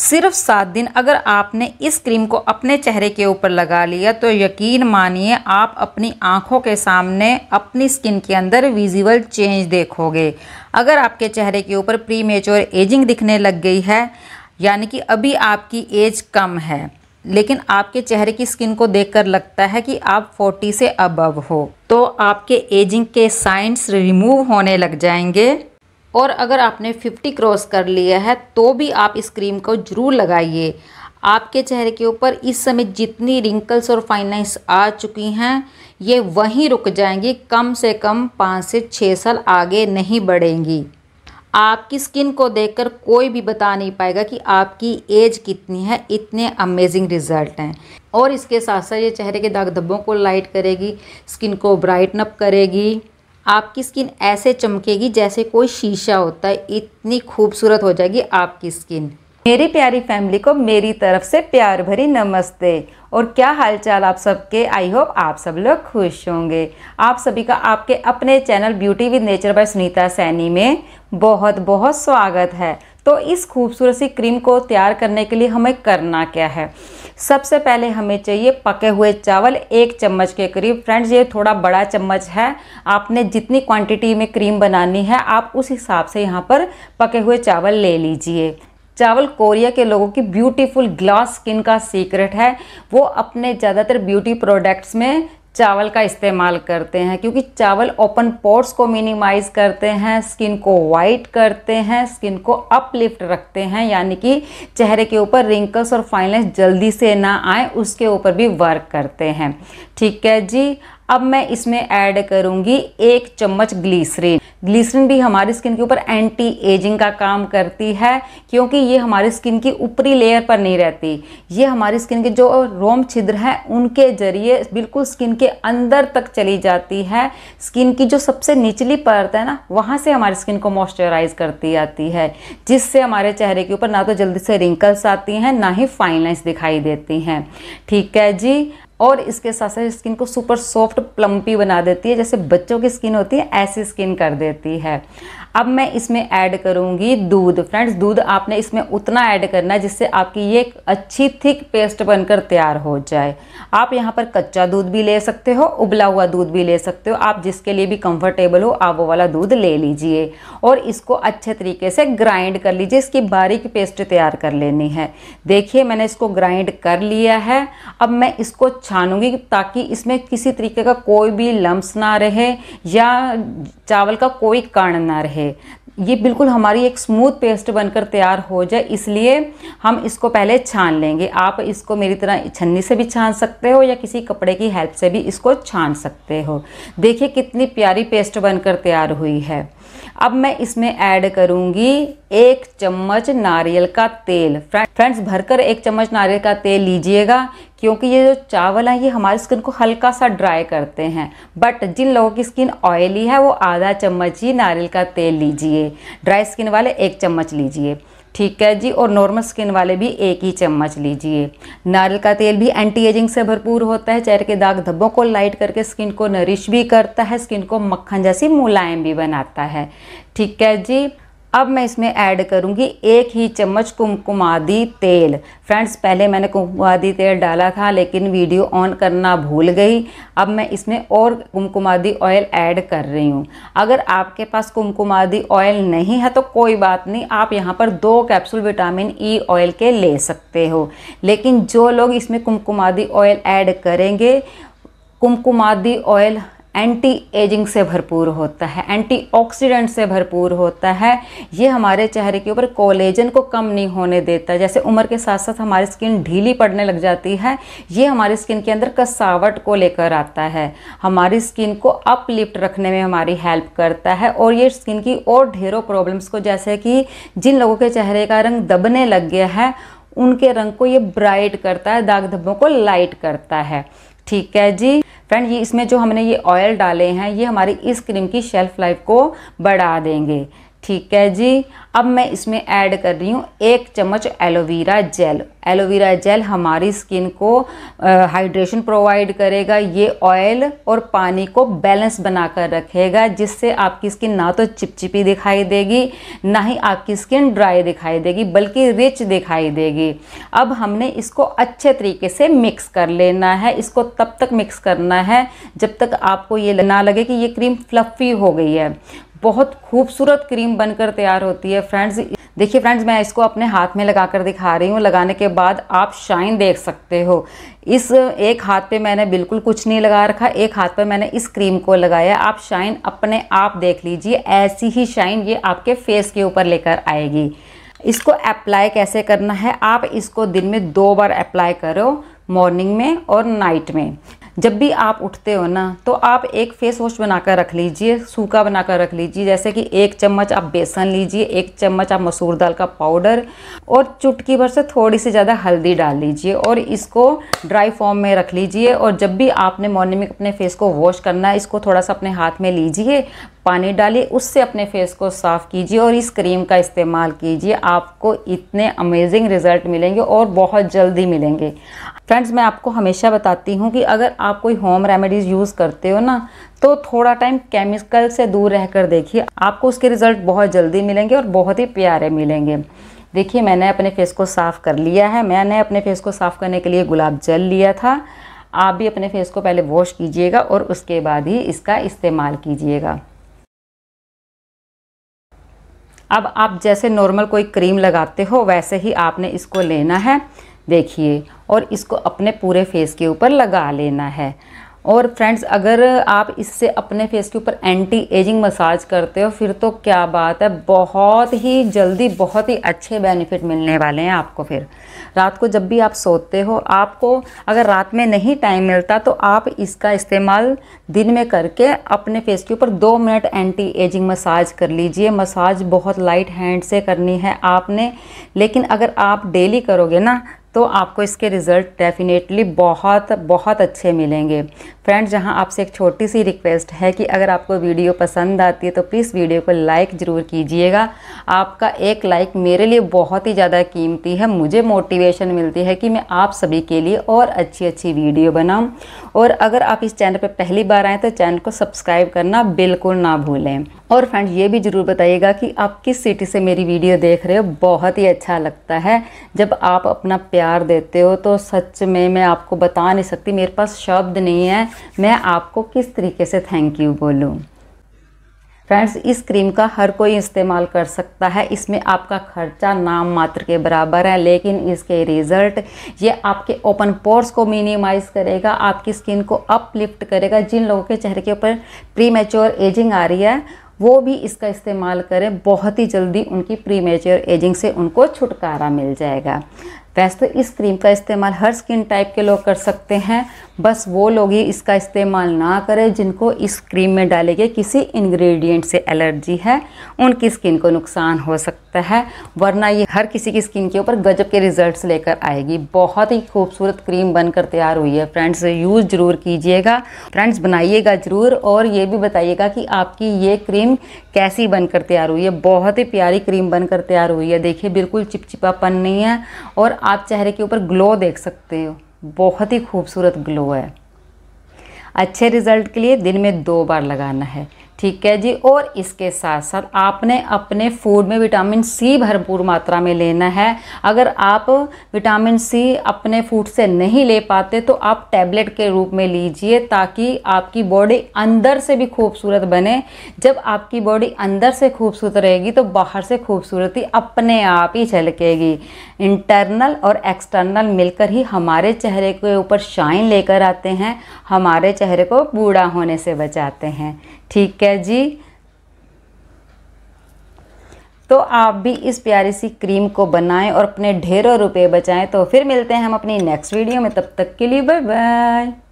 सिर्फ सात दिन अगर आपने इस क्रीम को अपने चेहरे के ऊपर लगा लिया तो यकीन मानिए आप अपनी आंखों के सामने अपनी स्किन के अंदर विजिबल चेंज देखोगे अगर आपके चेहरे के ऊपर प्री मेच्योर एजिंग दिखने लग गई है यानी कि अभी आपकी एज कम है लेकिन आपके चेहरे की स्किन को देखकर लगता है कि आप 40 से अबव हो तो आपके एजिंग के साइंस रिमूव होने लग जाएंगे और अगर आपने 50 क्रॉस कर लिया है तो भी आप इस क्रीम को ज़रूर लगाइए आपके चेहरे के ऊपर इस समय जितनी रिंकल्स और फाइन लाइन्स आ चुकी हैं ये वहीं रुक जाएंगी कम से कम पाँच से छः साल आगे नहीं बढ़ेंगी आपकी स्किन को देखकर कोई भी बता नहीं पाएगा कि आपकी एज कितनी है इतने अमेजिंग रिजल्ट हैं और इसके साथ साथ ये चेहरे के दाग धब्बों को लाइट करेगी स्किन को ब्राइटन अप करेगी आपकी स्किन ऐसे चमकेगी जैसे कोई शीशा होता है इतनी खूबसूरत हो जाएगी आपकी स्किन मेरी प्यारी फैमिली को मेरी तरफ से प्यार भरी नमस्ते और क्या हालचाल आप सबके आई होप आप सब लोग खुश होंगे आप सभी का आपके अपने channel beauty with nature by Sunita Saini में बहुत बहुत स्वागत है तो इस खूबसूरत सी क्रीम को तैयार करने के लिए हमें करना क्या है सबसे पहले हमें चाहिए पके हुए चावल एक चम्मच के करीब फ्रेंड्स ये थोड़ा बड़ा चम्मच है आपने जितनी क्वांटिटी में क्रीम बनानी है आप उस हिसाब से यहाँ पर पके हुए चावल ले लीजिए चावल कोरिया के लोगों की ब्यूटीफुल ग्लास स्किन का सीक्रेट है वो अपने ज़्यादातर ब्यूटी प्रोडक्ट्स में चावल का इस्तेमाल करते हैं क्योंकि चावल ओपन पोर्ट्स को मिनिमाइज करते हैं स्किन को वाइट करते हैं स्किन को अपलिफ्ट रखते हैं यानी कि चेहरे के ऊपर रिंकल्स और फाइनल्स जल्दी से ना आए उसके ऊपर भी वर्क करते हैं ठीक है जी अब मैं इसमें ऐड करूंगी एक चम्मच ग्लीसरीन ग्लीसरीन भी हमारी स्किन के ऊपर एंटी एजिंग का काम करती है क्योंकि ये हमारी स्किन की ऊपरी लेयर पर नहीं रहती ये हमारी स्किन के जो रोम छिद्र हैं उनके जरिए बिल्कुल स्किन के अंदर तक चली जाती है स्किन की जो सबसे निचली परत है ना वहाँ से हमारी स्किन को मॉइस्चराइज करती आती है जिससे हमारे चेहरे के ऊपर ना तो जल्दी से रिंकल्स आती हैं ना ही फाइनलाइंस दिखाई देती हैं ठीक है जी और इसके साथ साथ स्किन को सुपर सॉफ्ट प्लम्पी बना देती है जैसे बच्चों की स्किन होती है ऐसी स्किन कर देती है अब मैं इसमें ऐड करूँगी दूध फ्रेंड्स दूध आपने इसमें उतना ऐड करना है जिससे आपकी ये अच्छी थिक पेस्ट बनकर तैयार हो जाए आप यहाँ पर कच्चा दूध भी ले सकते हो उबला हुआ दूध भी ले सकते हो आप जिसके लिए भी कंफर्टेबल हो आप वो वाला दूध ले लीजिए और इसको अच्छे तरीके से ग्राइंड कर लीजिए इसकी बारीक पेस्ट तैयार कर लेनी है देखिए मैंने इसको ग्राइंड कर लिया है अब मैं इसको छानूंगी ताकि इसमें किसी तरीके का कोई भी लम्स ना रहे या चावल का कोई कण ना रहे ये बिल्कुल हमारी एक स्मूथ पेस्ट बनकर तैयार हो जाए इसलिए हम इसको पहले छान लेंगे आप इसको मेरी तरह छन्नी से भी छान सकते हो या किसी कपड़े की हेल्प से भी इसको छान सकते हो देखिए कितनी प्यारी पेस्ट बनकर तैयार हुई है अब मैं इसमें ऐड करूँगी एक चम्मच नारियल का तेल फ्रेंड्स भरकर एक चम्मच नारियल का तेल लीजिएगा क्योंकि ये जो चावल हैं ये हमारी स्किन को हल्का सा ड्राई करते हैं बट जिन लोगों की स्किन ऑयली है वो आधा चम्मच ही नारियल का तेल लीजिए ड्राई स्किन वाले एक चम्मच लीजिए ठीक है जी और नॉर्मल स्किन वाले भी एक ही चम्मच लीजिए नारियल का तेल भी एंटी एजिंग से भरपूर होता है चेहरे के दाग धब्बों को लाइट करके स्किन को नरिश भी करता है स्किन को मक्खन जैसी मुलायम भी बनाता है ठीक है जी अब मैं इसमें ऐड करूँगी एक ही चम्मच कुमकुमादी तेल फ्रेंड्स पहले मैंने कुमकुमादी तेल डाला था लेकिन वीडियो ऑन करना भूल गई अब मैं इसमें और कुमकुमादी ऑयल ऐड कर रही हूँ अगर आपके पास कुमकुमादी ऑयल नहीं है तो कोई बात नहीं आप यहाँ पर दो कैप्सूल विटामिन ई ऑयल के ले सकते हो लेकिन जो लोग इसमें कुमकुमादी ऑयल ऐड करेंगे कुमकुमादी ऑयल एंटी एजिंग से भरपूर होता है एंटीऑक्सीडेंट से भरपूर होता है ये हमारे चेहरे के ऊपर कोलेजन को कम नहीं होने देता जैसे उम्र के साथ साथ हमारी स्किन ढीली पड़ने लग जाती है ये हमारी स्किन के अंदर कसावट को लेकर आता है हमारी स्किन को अपलिफ्ट रखने में हमारी हेल्प करता है और ये स्किन की और ढेरों प्रॉब्लम्स को जैसे कि जिन लोगों के चेहरे का रंग दबने लग गया है उनके रंग को ये ब्राइट करता है दाग धब्बों को लाइट करता है ठीक है जी फ्रेंड ये इसमें जो हमने ये ऑयल डाले हैं ये हमारी इस क्रीम की शेल्फ लाइफ को बढ़ा देंगे ठीक है जी अब मैं इसमें ऐड कर रही हूँ एक चम्मच एलोवेरा जेल एलोवेरा जेल हमारी स्किन को हाइड्रेशन प्रोवाइड करेगा ये ऑयल और पानी को बैलेंस बनाकर रखेगा जिससे आपकी स्किन ना तो चिपचिपी दिखाई देगी ना ही आपकी स्किन ड्राई दिखाई देगी बल्कि रिच दिखाई देगी अब हमने इसको अच्छे तरीके से मिक्स कर लेना है इसको तब तक मिक्स करना है जब तक आपको ये ना लगे कि ये क्रीम फ्लफ़ी हो गई है बहुत खूबसूरत क्रीम बनकर तैयार होती है फ्रेंड्स देखिए फ्रेंड्स मैं इसको अपने हाथ में लगा कर दिखा रही हूँ लगाने के बाद आप शाइन देख सकते हो इस एक हाथ पे मैंने बिल्कुल कुछ नहीं लगा रखा एक हाथ पे मैंने इस क्रीम को लगाया आप शाइन अपने आप देख लीजिए ऐसी ही शाइन ये आपके फेस के ऊपर लेकर आएगी इसको अप्लाई कैसे करना है आप इसको दिन में दो बार अप्लाई करो मॉर्निंग में और नाइट में जब भी आप उठते हो ना तो आप एक फेस वॉश बनाकर रख लीजिए सूखा बनाकर रख लीजिए जैसे कि एक चम्मच आप बेसन लीजिए एक चम्मच आप मसूर दाल का पाउडर और चुटकी भर से थोड़ी सी ज़्यादा हल्दी डाल लीजिए और इसको ड्राई फॉर्म में रख लीजिए और जब भी आपने मॉर्निंग में अपने फेस को वॉश करना है इसको थोड़ा सा अपने हाथ में लीजिए पानी डालिए उससे अपने फेस को साफ़ कीजिए और इस क्रीम का इस्तेमाल कीजिए आपको इतने अमेजिंग रिज़ल्ट मिलेंगे और बहुत जल्दी मिलेंगे फ्रेंड्स मैं आपको हमेशा बताती हूँ कि अगर आप कोई होम रेमेडीज़ यूज़ करते हो ना तो थोड़ा टाइम केमिकल से दूर रहकर देखिए आपको उसके रिज़ल्ट बहुत जल्दी मिलेंगे और बहुत ही प्यारे मिलेंगे देखिए मैंने अपने फेस को साफ़ कर लिया है मैंने अपने फेस को साफ़ करने के लिए गुलाब जल लिया था आप भी अपने फेस को पहले वॉश कीजिएगा और उसके बाद ही इसका इस्तेमाल कीजिएगा अब आप जैसे नॉर्मल कोई क्रीम लगाते हो वैसे ही आपने इसको लेना है देखिए और इसको अपने पूरे फेस के ऊपर लगा लेना है और फ्रेंड्स अगर आप इससे अपने फेस के ऊपर एंटी एजिंग मसाज करते हो फिर तो क्या बात है बहुत ही जल्दी बहुत ही अच्छे बेनिफिट मिलने वाले हैं आपको फिर रात को जब भी आप सोते हो आपको अगर रात में नहीं टाइम मिलता तो आप इसका इस्तेमाल दिन में करके अपने फेस के ऊपर दो मिनट एंटी एजिंग मसाज कर लीजिए मसाज बहुत लाइट हैंड से करनी है आपने लेकिन अगर आप डेली करोगे ना तो आपको इसके रिज़ल्ट डेफ़िनेटली बहुत बहुत अच्छे मिलेंगे फ्रेंड्स जहां आपसे एक छोटी सी रिक्वेस्ट है कि अगर आपको वीडियो पसंद आती है तो प्लीज़ वीडियो को लाइक ज़रूर कीजिएगा आपका एक लाइक मेरे लिए बहुत ही ज़्यादा कीमती है मुझे मोटिवेशन मिलती है कि मैं आप सभी के लिए और अच्छी अच्छी वीडियो बनाऊँ और अगर आप इस चैनल पर पहली बार आएँ तो चैनल को सब्सक्राइब करना बिल्कुल ना भूलें और फ्रेंड ये भी ज़रूर बताइएगा कि आप किस सिटी से मेरी वीडियो देख रहे हो बहुत ही अच्छा लगता है जब आप अपना प्यार प्यार देते हो तो सच में मैं आपको बता नहीं सकती मेरे पास शब्द नहीं है मैं आपको किस तरीके से थैंक यू बोलूँ फ्रेंड्स इस क्रीम का हर कोई इस्तेमाल कर सकता है इसमें आपका खर्चा नाम मात्र के बराबर है लेकिन इसके रिज़ल्ट ये आपके ओपन पोर्स को मिनिमाइज़ करेगा आपकी स्किन को अपलिफ्ट करेगा जिन लोगों के चेहरे के ऊपर प्री एजिंग आ रही है वो भी इसका इस्तेमाल करें बहुत ही जल्दी उनकी प्री एजिंग से उनको छुटकारा मिल जाएगा वैसे तो इस क्रीम का इस्तेमाल हर स्किन टाइप के लोग कर सकते हैं बस वो लोग ही इसका इस्तेमाल ना करें जिनको इस क्रीम में डाले गए किसी इंग्रेडिएंट से एलर्जी है उनकी स्किन को नुकसान हो सकता है वरना ये हर किसी की स्किन के ऊपर गजब के रिजल्ट्स लेकर आएगी बहुत ही खूबसूरत क्रीम बनकर तैयार हुई है फ्रेंड्स यूज़ ज़रूर कीजिएगा फ्रेंड्स बनाइएगा ज़रूर और ये भी बताइएगा कि आपकी ये क्रीम कैसी बनकर तैयार हुई है बहुत ही प्यारी क्रीम बनकर तैयार हुई है देखिए बिल्कुल चिपचिपापन नहीं है और आप चेहरे के ऊपर ग्लो देख सकते हो बहुत ही खूबसूरत ग्लो है अच्छे रिजल्ट के लिए दिन में दो बार लगाना है ठीक है जी और इसके साथ साथ आपने अपने फूड में विटामिन सी भरपूर मात्रा में लेना है अगर आप विटामिन सी अपने फूड से नहीं ले पाते तो आप टैबलेट के रूप में लीजिए ताकि आपकी बॉडी अंदर से भी खूबसूरत बने जब आपकी बॉडी अंदर से खूबसूरत रहेगी तो बाहर से खूबसूरती अपने आप ही झलकेगी इंटरनल और एक्सटर्नल मिलकर ही हमारे चेहरे के ऊपर शाइन लेकर आते हैं हमारे चेहरे को बूढ़ा होने से बचाते हैं ठीक है है जी तो आप भी इस प्यारी सी क्रीम को बनाएं और अपने ढेरों रुपए बचाएं तो फिर मिलते हैं हम अपनी नेक्स्ट वीडियो में तब तक के लिए बाय बाय